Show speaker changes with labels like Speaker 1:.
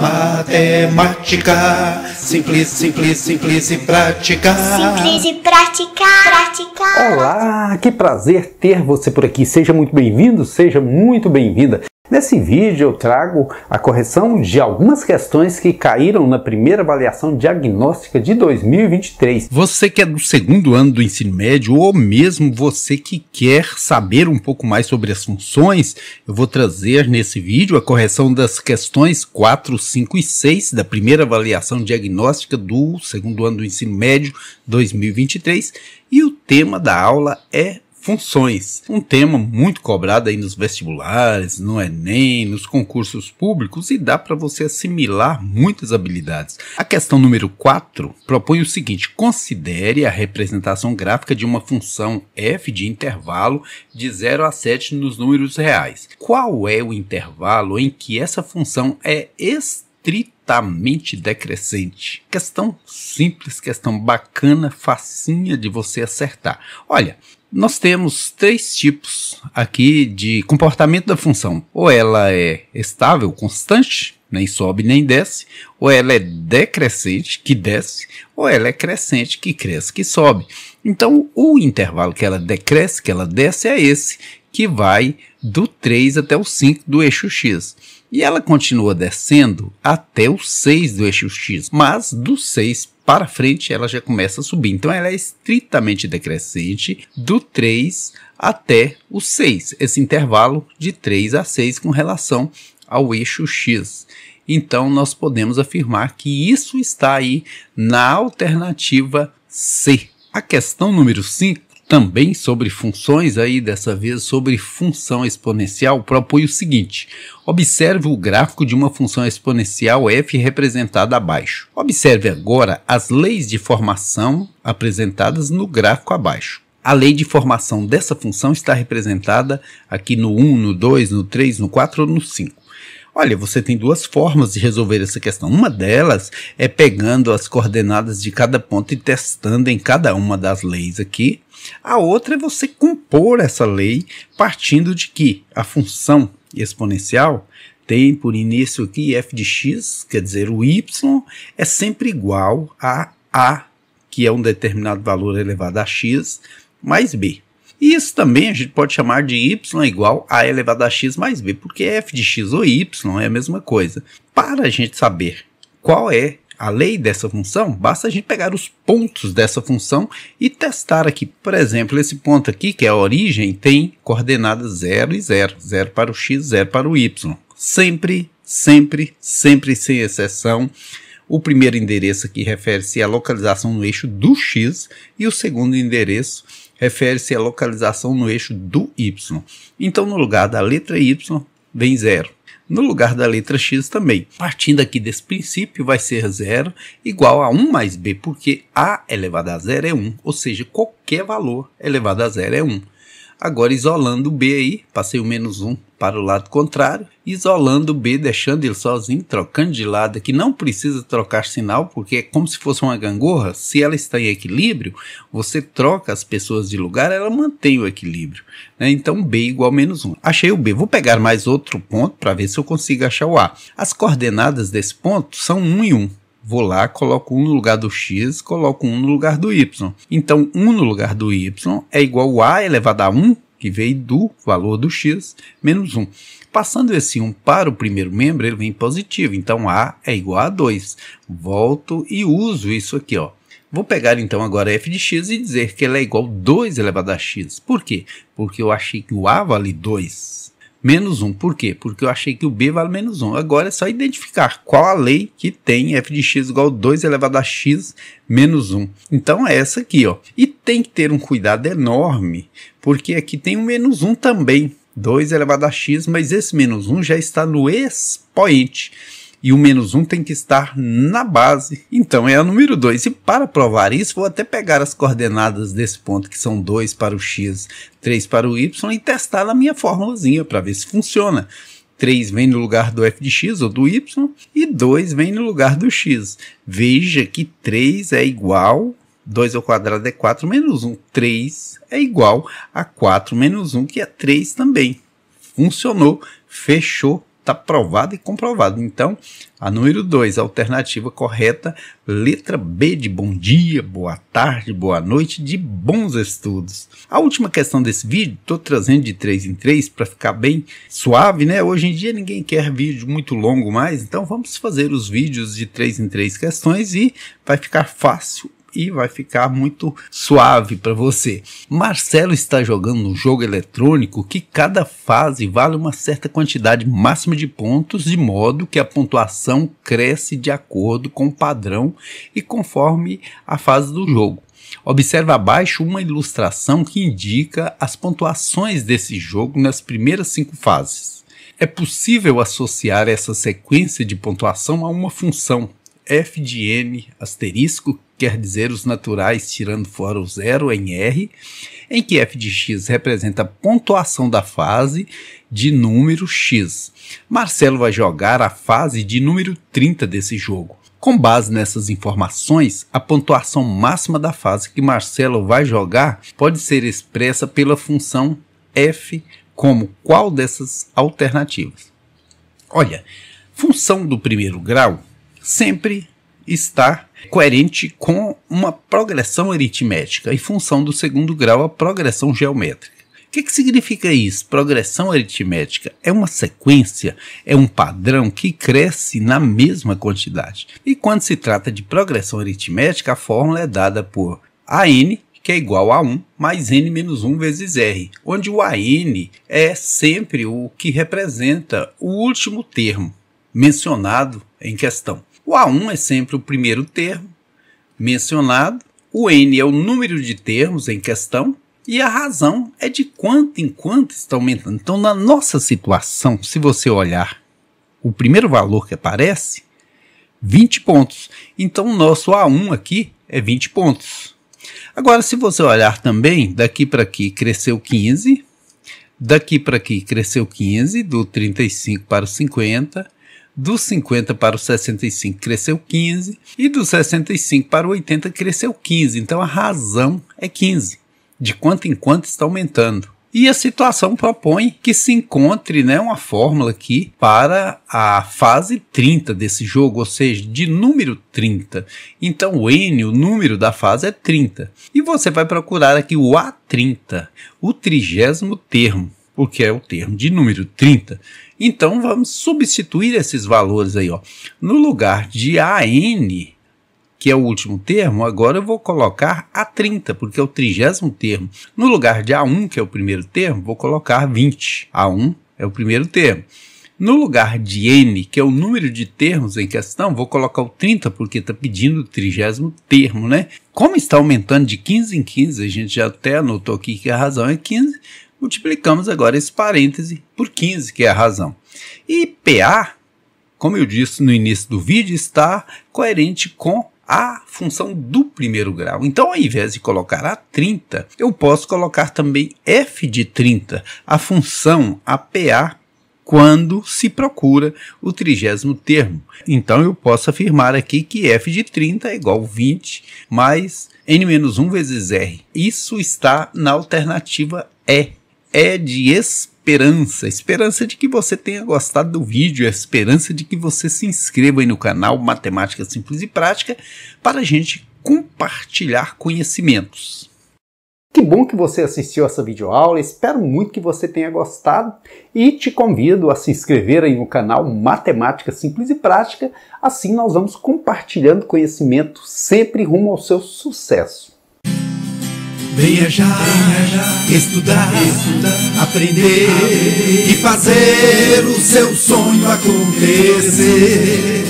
Speaker 1: Matemática, simples, simples, simples e prática. Simples e prática, prática. Olá, que prazer ter você por aqui. Seja muito bem-vindo, seja muito bem-vinda. Nesse vídeo eu trago a correção de algumas questões que caíram na primeira avaliação diagnóstica de 2023. Você que é do segundo ano do ensino médio ou mesmo você que quer saber um pouco mais sobre as funções, eu vou trazer nesse vídeo a correção das questões 4, 5 e 6 da primeira avaliação diagnóstica do segundo ano do ensino médio 2023 e o tema da aula é funções. Um tema muito cobrado aí nos vestibulares, no Enem, nos concursos públicos e dá para você assimilar muitas habilidades. A questão número 4 propõe o seguinte: considere a representação gráfica de uma função f de intervalo de 0 a 7 nos números reais. Qual é o intervalo em que essa função é estritamente decrescente. Questão simples, questão bacana, facinha de você acertar. Olha, nós temos três tipos aqui de comportamento da função. Ou ela é estável, constante, nem sobe nem desce, ou ela é decrescente, que desce, ou ela é crescente, que cresce, que sobe. Então, o intervalo que ela decresce, que ela desce, é esse que vai do 3 até o 5 do eixo X. E ela continua descendo até o 6 do eixo X, mas do 6 para frente ela já começa a subir. Então ela é estritamente decrescente do 3 até o 6, esse intervalo de 3 a 6 com relação ao eixo X. Então nós podemos afirmar que isso está aí na alternativa C. A questão número 5 também sobre funções aí dessa vez sobre função exponencial propõe é o seguinte: observe o gráfico de uma função exponencial f representada abaixo. Observe agora as leis de formação apresentadas no gráfico abaixo. A lei de formação dessa função está representada aqui no 1, no 2, no 3, no 4 ou no 5. Olha, você tem duas formas de resolver essa questão. Uma delas é pegando as coordenadas de cada ponto e testando em cada uma das leis aqui. A outra é você compor essa lei partindo de que a função exponencial tem por início aqui f de x, quer dizer, o y é sempre igual a a, que é um determinado valor elevado a x, mais b. E isso também a gente pode chamar de y igual a elevado a x mais b, porque f de x ou y é a mesma coisa. Para a gente saber qual é a lei dessa função, basta a gente pegar os pontos dessa função e testar aqui. Por exemplo, esse ponto aqui, que é a origem, tem coordenadas 0 e 0. 0 para o x, 0 para o y. Sempre, sempre, sempre sem exceção. O primeiro endereço aqui refere-se à localização no eixo do x e o segundo endereço refere-se à localização no eixo do y. Então, no lugar da letra y, vem zero. No lugar da letra x também. Partindo aqui desse princípio, vai ser zero igual a 1 mais b, porque a elevado a zero é 1, ou seja, qualquer valor elevado a zero é 1. Agora isolando o B aí, passei o menos 1 para o lado contrário, isolando o B, deixando ele sozinho, trocando de lado aqui, não precisa trocar sinal, porque é como se fosse uma gangorra, se ela está em equilíbrio, você troca as pessoas de lugar, ela mantém o equilíbrio. Né? Então B igual a menos 1. Achei o B, vou pegar mais outro ponto para ver se eu consigo achar o A. As coordenadas desse ponto são 1 e 1. Vou lá, coloco 1 no lugar do x, coloco 1 no lugar do y. Então, 1 no lugar do y é igual a elevado a 1, que veio do valor do x, menos 1. Passando esse 1 para o primeiro membro, ele vem positivo. Então, a é igual a 2. Volto e uso isso aqui, ó. Vou pegar então agora f de x e dizer que ele é igual a 2 elevado a x. Por quê? Porque eu achei que o a vale 2 menos 1. Por quê? Porque eu achei que o B vale menos 1. Agora é só identificar qual a lei que tem f de x igual a 2 elevado a x menos 1. Então é essa aqui. Ó. E tem que ter um cuidado enorme, porque aqui tem um menos 1 também. 2 elevado a x, mas esse menos 1 já está no expoente e o menos um tem que estar na base. Então é a número 2. E para provar isso, vou até pegar as coordenadas desse ponto, que são 2 para o x, 3 para o y, e testar na minha formulazinha para ver se funciona. 3 vem no lugar do f de x ou do y, e 2 vem no lugar do x. Veja que 3 é igual 2 ao quadrado é 4 menos 1. 3 é igual a 4 menos 1, que é 3 também. Funcionou, fechou Está provado e comprovado. Então, a número 2, alternativa correta, letra B de bom dia, boa tarde, boa noite, de bons estudos. A última questão desse vídeo, estou trazendo de 3 em 3 para ficar bem suave, né? Hoje em dia ninguém quer vídeo muito longo mais, então vamos fazer os vídeos de 3 em 3 questões e vai ficar fácil e vai ficar muito suave para você. Marcelo está jogando um jogo eletrônico que cada fase vale uma certa quantidade máxima de pontos, de modo que a pontuação cresce de acordo com o padrão e conforme a fase do jogo. Observe abaixo uma ilustração que indica as pontuações desse jogo nas primeiras cinco fases. É possível associar essa sequência de pontuação a uma função f de n asterisco quer dizer os naturais tirando fora o zero em R, em que f de x representa a pontuação da fase de número x. Marcelo vai jogar a fase de número 30 desse jogo. Com base nessas informações, a pontuação máxima da fase que Marcelo vai jogar pode ser expressa pela função f como qual dessas alternativas. Olha, função do primeiro grau sempre está coerente com uma progressão aritmética e função do segundo grau a progressão geométrica. O que, que, significa isso? Progressão aritmética é uma sequência, é um padrão que cresce na mesma quantidade. E quando se trata de progressão aritmética, a fórmula é dada por AN, que é igual a 1 mais n menos 1 vezes r, onde o AN é sempre o que representa o último termo mencionado em questão. O A1 é sempre o primeiro termo mencionado, o N é o número de termos em questão e a razão é de quanto em quanto está aumentando. Então, na nossa situação, se você olhar o primeiro valor que aparece, 20 pontos. Então, o nosso A1 aqui é 20 pontos. Agora, se você olhar também, daqui para aqui cresceu 15, daqui para aqui cresceu 15, do 35 para o 50, dos 50 para os 65 cresceu 15 e dos 65 para o 80 cresceu 15. Então a razão é 15. De quanto em quanto está aumentando. E a situação propõe que se encontre né, uma fórmula aqui para a fase 30 desse jogo, ou seja, de número 30. Então o N, o número da fase é 30. E você vai procurar aqui o A30, o trigésimo termo, porque é o termo de número 30. Então vamos substituir esses valores aí, ó. No lugar de AN, que é o último termo, agora eu vou colocar A30, porque é o trigésimo termo. No lugar de A1, que é o primeiro termo, vou colocar 20. A1 é o primeiro termo. No lugar de N, que é o número de termos em questão, vou colocar o 30, porque está pedindo o trigésimo termo, né? Como está aumentando de 15 em 15, a gente já até anotou aqui que a razão é 15, multiplicamos agora esse parêntese por 15, que é a razão. E PA, como eu disse no início do vídeo, está coerente com a função do primeiro grau. Então, ao invés de colocar a 30, eu posso colocar também f de 30, a função APA, quando se procura o trigésimo termo. Então, eu posso afirmar aqui que f de 30 é igual a 20 mais n menos 1 vezes r. Isso está na alternativa E é de esperança. Esperança de que você tenha gostado do vídeo, é esperança de que você se inscreva aí no canal Matemática Simples e Prática para a gente compartilhar conhecimentos. Que bom que você assistiu essa videoaula, espero muito que você tenha gostado e te convido a se inscrever aí no canal Matemática Simples e Prática, assim nós vamos compartilhando conhecimento sempre rumo ao seu sucesso. Venha estudar, estudar aprender, aprender e fazer o seu sonho acontecer.